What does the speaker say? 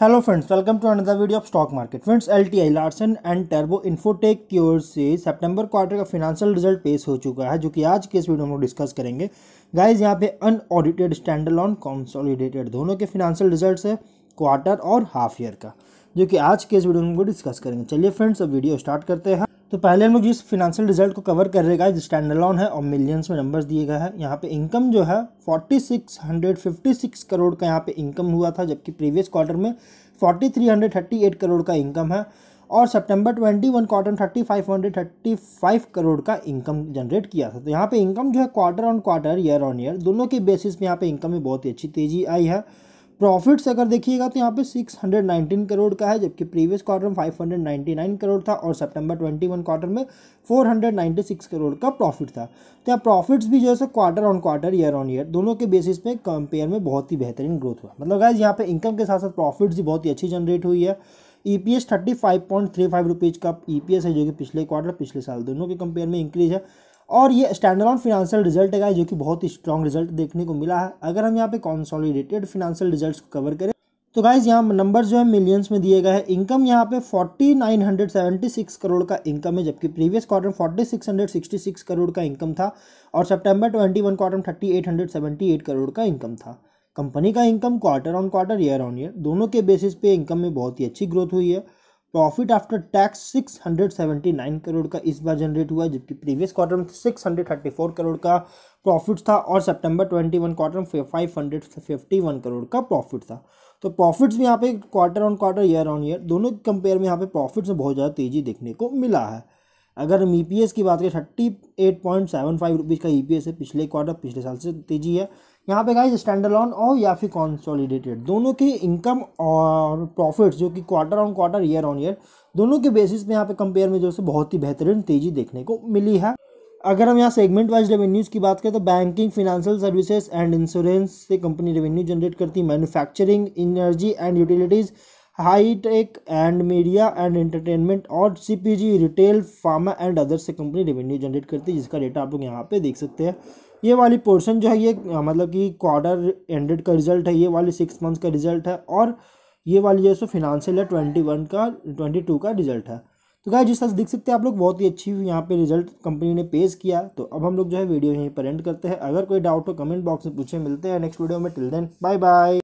hello friends welcome to another video of stock market friends L T I Larsen and Turbo Infotech की ओर से सितंबर quarter का financial result पेश हो चुका है जो कि आज के इस वीडियो में हम डिस्कस करेंगे गाइस यहां पे अनऑडिटेड स्टैंडर्ड ऑन कॉन्सोलिडेटेड दोनों के फिनेंशियल रिजल्ट है क्वार्टर और हाफ ईयर का जो कि आज के इस वीडियो में डिस्कस करेंगे चलिए फ्रेंड्स अब वीडियो स्टार्ट करते हैं तो पहले हम लोग जिस फिनेंशियल रिजल्ट को कवर कर रहेगा जो स्टैंडलॉन है और मिलियंस में नंबर्स दिए गए हैं यहाँ पे इनकम जो है forty six hundred fifty six crore का यहाँ पे इनकम हुआ था जबकि प्रीवियस क्वार्टर में three hundred thirty eight crore का इनकम है और सितंबर one quarter thirty five crore का इनकम जनरेट किया था तो यहाँ पे इनकम जो है quarter on quarter year on year दोनों के बेसिस पे यहाँ पे इनकम में बहुत ही अच्छी तेज़ी आई है प्रॉफिट्स अगर देखिएगा तो यहाँ पे 619 करोड़ का है जबकि प्रीवियस क्वार्टर में 599 करोड़ था और सितंबर 21 क्वार्टर में 496 करोड़ का प्रॉफिट था तो यहाँ प्रॉफिट्स भी जो है सो quarter on quarter year on year दोनों के बेसिस पे कंपेयर में बहुत ही बेहतरीन ग्रोथ हुआ मतलब गाइज यहाँ पे इनकम के साथ साथ प्रॉफिट्स भी बहुत ही अच्छी जनरेट हुई है E P S thirty five point three five rupees का ई पी एस है जो कि पिछले क्वार्टर पिछले साल दोनों के कंपेयर में इंक्रीज है और ये स्टैंड ऑन फिनेंशियल रिजल्ट है जो कि बहुत ही स्ट्रॉन्ग रिजल्ट देखने को मिला है अगर हम यहाँ पे कॉन्सॉलिडेटेड फिनंशियल रिजल्ट को कवर करें तो गाइज यहाँ नंबर जो है मिलियंस में दिए गए हैं इनकम यहाँ पे 4976 करोड़ का इनकम है जबकि प्रीवियस क्वार्टर 4666 करोड़ का इनकम था और सितंबर 21 क्वार्टर 3878 करोड़ का इनकम था कंपनी का income quarter on quarter year on year दोनों के बेसिस पे इनकम में बहुत ही अच्छी ग्रोथ हुई है प्रॉफिट आफ्टर टैक्स 679 करोड़ का इस बार जनरेट हुआ जबकि प्रीवियस क्वार्टर में 634 करोड़ का प्रॉफिट था और सितंबर 21 क्वार्टर में 551 करोड़ का प्रॉफिट था तो प्रॉफिट्स भी यहाँ पे quarter on quarter year on year दोनों कंपेयर में यहाँ पे प्रॉफिट्स में बहुत ज़्यादा तेज़ी देखने को मिला है अगर हम ई e की बात करें thirty eight point seven five rupees का ई e है पिछले क्वार्टर पिछले साल से तेजी है यहाँ पे गाइस स्टैंडर्ड लॉन और या फिर कॉन्सोलिडेटेड दोनों के इनकम और प्रॉफिट्स जो कि quarter on quarter year on year दोनों के बेसिस पे यहाँ पे कंपेयर में जो है बहुत ही बेहतरीन तेजी देखने को मिली है अगर हम यहाँ सेगमेंट वाइज रेवेन्यूज़ की बात करें तो banking financial services and insurance से कंपनी रेवेन्यू जनरेट करती है manufacturing energy and utilities high tech and media and entertainment और CPG retail pharma and other से कंपनी रेवेन्यू जनरेट करती है जिसका डेटा आप लोग यहाँ पे देख सकते हैं ये वाली पोर्शन जो है ये मतलब कि क्वार्टर एंडेड का रिजल्ट है ये वाली सिक्स मंथ्स का रिजल्ट है और ये वाली जो है सो फिनांशियल है ट्वेंटी वन का ट्वेंटी टू का रिजल्ट है तो क्या जिस तरह देख सकते हैं आप लोग बहुत ही अच्छी यहाँ पे रिजल्ट कंपनी ने पेश किया तो अब हम लोग जो है वीडियो यहीं पर एंड करते हैं अगर कोई डाउट हो कमेंट बॉक्स में पूछे मिलते हैं नेक्स्ट वीडियो में टिल देन बाय बाय